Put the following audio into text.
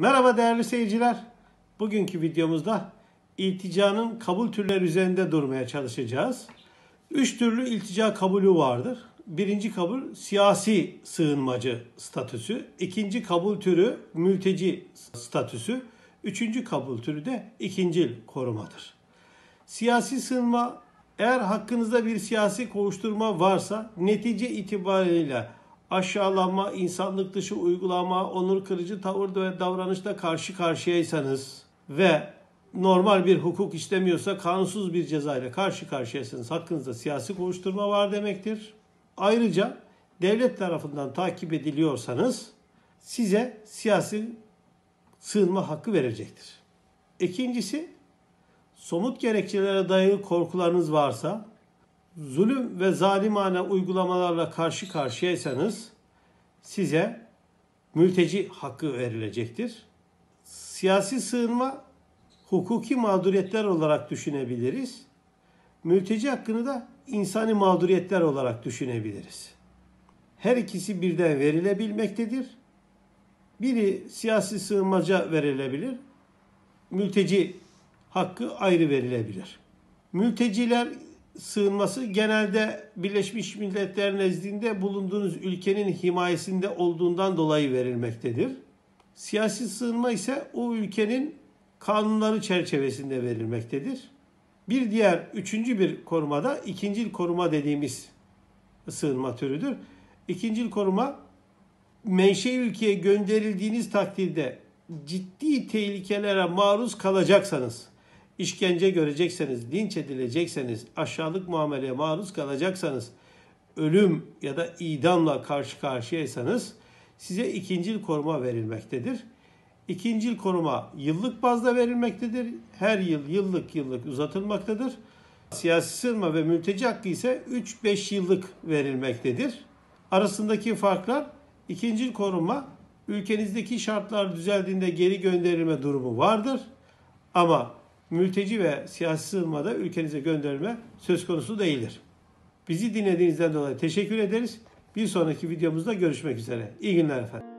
Merhaba değerli seyirciler. Bugünkü videomuzda ilticanın kabul türleri üzerinde durmaya çalışacağız. Üç türlü iltica kabulü vardır. Birinci kabul siyasi sığınmacı statüsü. ikinci kabul türü mülteci statüsü. Üçüncü kabul türü de ikincil korumadır. Siyasi sığınma eğer hakkınızda bir siyasi koğuşturma varsa netice itibariyle aşağılama, insanlık dışı uygulama, onur kırıcı tavır ve davranışla karşı karşıyaysanız ve normal bir hukuk işlemiyorsa kanunsuz bir cezayla karşı karşıyasınız. Hakkınızda siyasi kovuşturma var demektir. Ayrıca devlet tarafından takip ediliyorsanız size siyasi sığınma hakkı verecektir. İkincisi somut gerekçelere dayalı korkularınız varsa zulüm ve zalimane uygulamalarla karşı karşıyaysanız size mülteci hakkı verilecektir. Siyasi sığınma hukuki mağduriyetler olarak düşünebiliriz. Mülteci hakkını da insani mağduriyetler olarak düşünebiliriz. Her ikisi birden verilebilmektedir. Biri siyasi sığınmaca verilebilir. Mülteci hakkı ayrı verilebilir. Mülteciler sığınması genelde Birleşmiş Milletler nezdinde bulunduğunuz ülkenin himayesinde olduğundan dolayı verilmektedir. Siyasi sığınma ise o ülkenin kanunları çerçevesinde verilmektedir. Bir diğer üçüncü bir korumada ikincil koruma dediğimiz sığınma türüdür. İkincil koruma menşe ülkeye gönderildiğiniz takdirde ciddi tehlikelere maruz kalacaksanız işkence görecekseniz, linç edilecekseniz, aşağılık muameleye maruz kalacaksanız, ölüm ya da idamla karşı karşıyaysanız size ikincil koruma verilmektedir. İkincil koruma yıllık bazda verilmektedir. Her yıl yıllık yıllık uzatılmaktadır. Siyasi sığınma ve mülteci hakkı ise 3-5 yıllık verilmektedir. Arasındaki farklar ikincil koruma ülkenizdeki şartlar düzeldiğinde geri gönderilme durumu vardır. Ama mülteci ve siyasi sığınmada ülkenize gönderme söz konusu değildir. Bizi dinlediğinizden dolayı teşekkür ederiz. Bir sonraki videomuzda görüşmek üzere. İyi günler efendim.